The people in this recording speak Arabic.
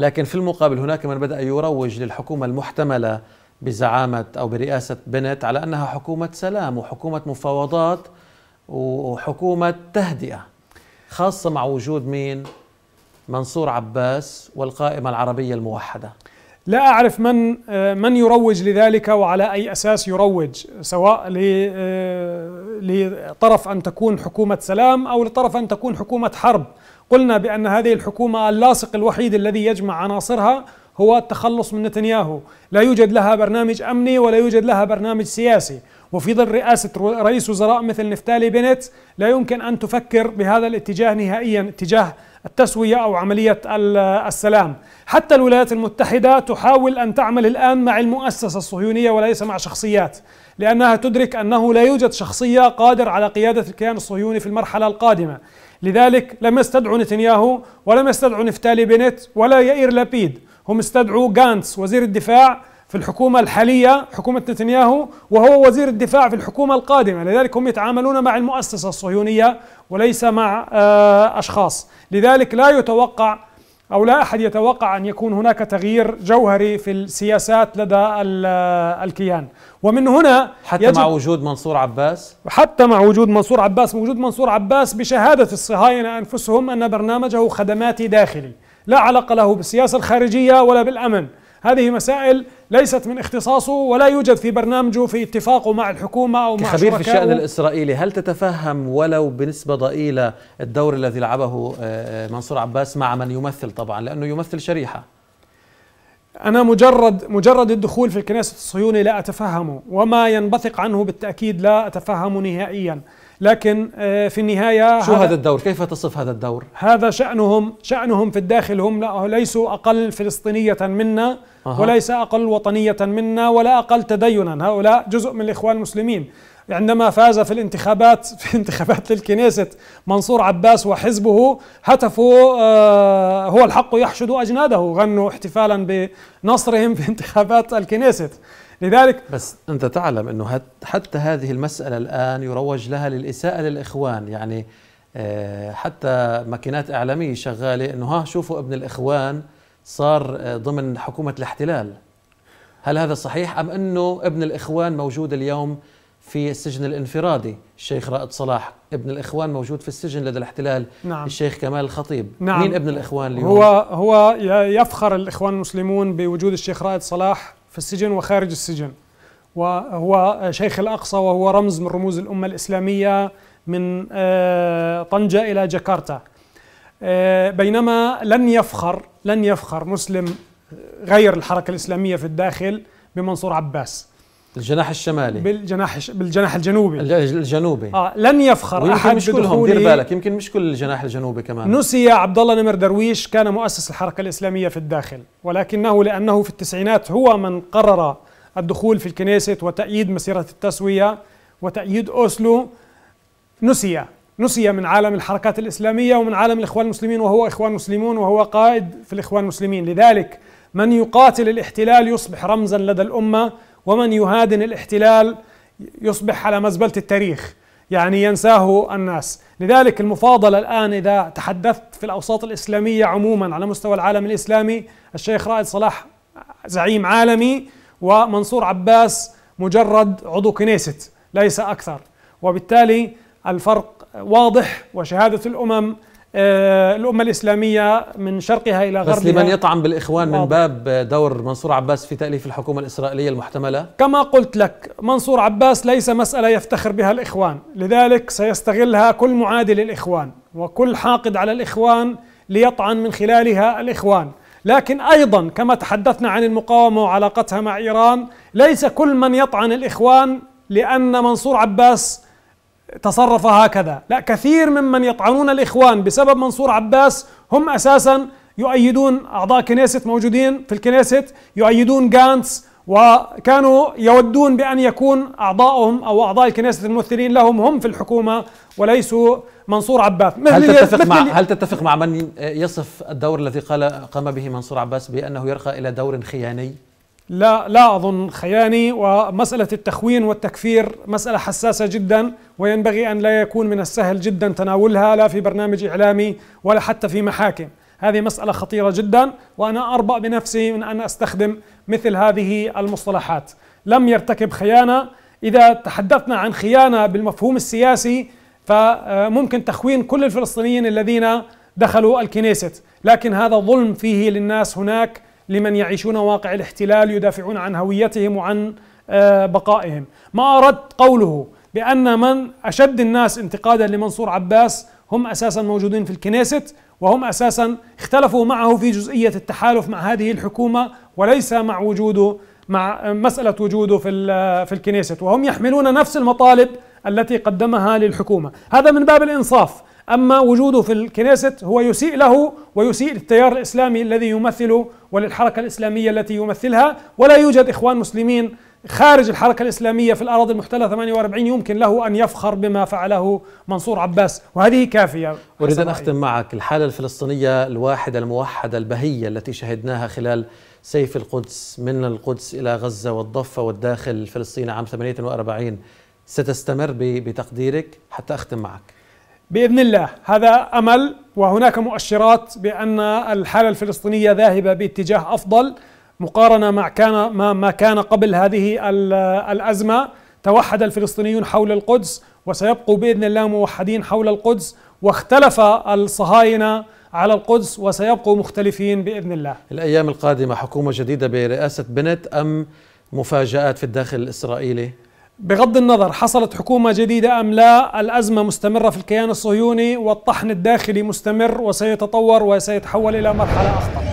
لكن في المقابل هناك من بدأ يروج للحكومة المحتملة بزعامة أو برئاسة بنت على أنها حكومة سلام وحكومة مفاوضات وحكومة تهدئة خاصة مع وجود مين؟ منصور عباس والقائمة العربية الموحدة لا أعرف من من يروج لذلك وعلى أي أساس يروج سواء آه، لطرف أن تكون حكومة سلام أو لطرف أن تكون حكومة حرب قلنا بأن هذه الحكومة اللاصق الوحيد الذي يجمع عناصرها هو التخلص من نتنياهو لا يوجد لها برنامج أمني ولا يوجد لها برنامج سياسي وفي ظل رئاسة رئيس وزراء مثل نفتالي بنت لا يمكن أن تفكر بهذا الاتجاه نهائيا اتجاه التسوية أو عملية السلام حتى الولايات المتحدة تحاول أن تعمل الآن مع المؤسسة الصهيونية وليس مع شخصيات لأنها تدرك أنه لا يوجد شخصية قادر على قيادة الكيان الصهيوني في المرحلة القادمة لذلك لم يستدعوا نتنياهو ولم يستدعوا نفتالي بنت ولا يئير لابيد هم استدعوا غانتس وزير الدفاع في الحكومة الحالية حكومة نتنياهو وهو وزير الدفاع في الحكومة القادمة لذلك هم يتعاملون مع المؤسسة الصهيونية وليس مع آه، أشخاص لذلك لا يتوقع أو لا أحد يتوقع أن يكون هناك تغيير جوهري في السياسات لدى آه، الكيان ومن هنا حتى مع وجود منصور عباس حتى مع وجود منصور عباس وجود منصور عباس بشهادة الصهاينة أنفسهم أن برنامجه خدماتي داخلي لا علاقة له بالسياسة الخارجية ولا بالأمن هذه مسائل ليست من اختصاصه ولا يوجد في برنامجه في اتفاقه مع الحكومة أو مع خبير في الشأن الإسرائيلي هل تتفهم ولو بنسبة ضئيلة الدور الذي لعبه آه، آه، منصور عباس مع من يمثل طبعا لأنه يمثل شريحة أنا مجرد مجرد الدخول في الكنيسة الصهيوني لا أتفهمه وما ينبثق عنه بالتأكيد لا أتفهمه نهائيا لكن آه، في النهاية شو هذا الدور؟ كيف تصف هذا الدور؟ هذا شأنهم شأنهم في الداخل هم لا ليسوا أقل فلسطينية منا أه. وليس أقل وطنية منا ولا أقل تدينا هؤلاء جزء من الإخوان المسلمين عندما فاز في الانتخابات في انتخابات الكنيسة منصور عباس وحزبه هتفوا آه، هو الحق يحشد أجناده غنوا احتفالا بنصرهم في انتخابات الكنيسة لذلك بس أنت تعلم أنه حتى هذه المسألة الآن يروج لها للإساءة للإخوان يعني آه، حتى ماكينات إعلامية شغالة أنه ها شوفوا ابن الإخوان صار آه، ضمن حكومة الاحتلال هل هذا صحيح أم أنه ابن الإخوان موجود اليوم في السجن الانفرادي الشيخ رائد صلاح ابن الإخوان موجود في السجن لدى الاحتلال نعم. الشيخ كمال الخطيب نعم. مين ابن الإخوان اليوم؟ هو, هو يفخر الإخوان المسلمون بوجود الشيخ رائد صلاح في السجن وخارج السجن وهو شيخ الأقصى وهو رمز من رموز الأمة الإسلامية من آه، طنجة إلى جاكرتا آه، بينما لن يفخر لن يفخر مسلم غير الحركة الإسلامية في الداخل بمنصور عباس الجناح الشمالي بالجناح بالجناح الجنوبي الجنوبي اه لن يفخر احد مش كلهم دير بالك يمكن مش كل الجناح الجنوبي كمان نسي عبد الله نمر درويش كان مؤسس الحركه الاسلاميه في الداخل ولكنه لانه في التسعينات هو من قرر الدخول في الكنيسة وتأييد مسيرة التسوية وتأييد أوسلو نسي نسي من عالم الحركات الإسلامية ومن عالم الإخوان المسلمين وهو إخوان مسلمون وهو قائد في الإخوان المسلمين لذلك من يقاتل الاحتلال يصبح رمزا لدى الأمة ومن يهادن الاحتلال يصبح على مزبله التاريخ يعني ينساه الناس لذلك المفاضله الان اذا تحدثت في الاوساط الاسلاميه عموما على مستوى العالم الاسلامي الشيخ رائد صلاح زعيم عالمي ومنصور عباس مجرد عضو كنيست ليس اكثر وبالتالي الفرق واضح وشهاده الامم آه، الأمة الإسلامية من شرقها إلى غربها بس لمن يطعم بالإخوان من باب دور منصور عباس في تأليف الحكومة الإسرائيلية المحتملة كما قلت لك منصور عباس ليس مسألة يفتخر بها الإخوان لذلك سيستغلها كل معادي للإخوان وكل حاقد على الإخوان ليطعن من خلالها الإخوان لكن أيضا كما تحدثنا عن المقاومة وعلاقتها مع إيران ليس كل من يطعن الإخوان لأن منصور عباس تصرف هكذا لا كثير ممن يطعنون الإخوان بسبب منصور عباس هم أساسا يؤيدون أعضاء كنيست موجودين في الكنيست يؤيدون جانتس وكانوا يودون بأن يكون أعضاؤهم أو أعضاء الكنيسة الممثلين لهم هم في الحكومة وليسوا منصور عباس هل تتفق, مع هل تتفق مع من يصف الدور الذي قال قام به منصور عباس بأنه يرقى إلى دور خياني؟ لا لا اظن خياني ومساله التخوين والتكفير مساله حساسه جدا وينبغي ان لا يكون من السهل جدا تناولها لا في برنامج اعلامي ولا حتى في محاكم هذه مساله خطيره جدا وانا اربا بنفسي من ان استخدم مثل هذه المصطلحات لم يرتكب خيانه اذا تحدثنا عن خيانه بالمفهوم السياسي فممكن تخوين كل الفلسطينيين الذين دخلوا الكنيست لكن هذا ظلم فيه للناس هناك لمن يعيشون واقع الاحتلال يدافعون عن هويتهم وعن آه، بقائهم ما أردت قوله بأن من أشد الناس انتقادا لمنصور عباس هم أساسا موجودين في الكنيست وهم أساسا اختلفوا معه في جزئية التحالف مع هذه الحكومة وليس مع وجوده مع مسألة وجوده في في الكنيست وهم يحملون نفس المطالب التي قدمها للحكومة هذا من باب الإنصاف أما وجوده في الكنيسة هو يسيء له ويسيء للتيار الإسلامي الذي يمثله وللحركة الإسلامية التي يمثلها ولا يوجد إخوان مسلمين خارج الحركة الإسلامية في الأراضي المحتلة 48 يمكن له أن يفخر بما فعله منصور عباس وهذه كافية أريد أن أختم معك الحالة الفلسطينية الواحدة الموحدة البهية التي شهدناها خلال سيف القدس من القدس إلى غزة والضفة والداخل الفلسطيني عام 48 ستستمر بتقديرك حتى أختم معك باذن الله هذا امل وهناك مؤشرات بان الحاله الفلسطينيه ذاهبه باتجاه افضل مقارنه مع كان ما, ما كان قبل هذه الازمه توحد الفلسطينيون حول القدس وسيبقوا باذن الله موحدين حول القدس واختلف الصهاينه على القدس وسيبقوا مختلفين باذن الله. الايام القادمه حكومه جديده برئاسه بنت ام مفاجات في الداخل الاسرائيلي؟ بغض النظر حصلت حكومة جديدة أم لا الأزمة مستمرة في الكيان الصهيوني والطحن الداخلي مستمر وسيتطور وسيتحول إلى مرحلة أخطر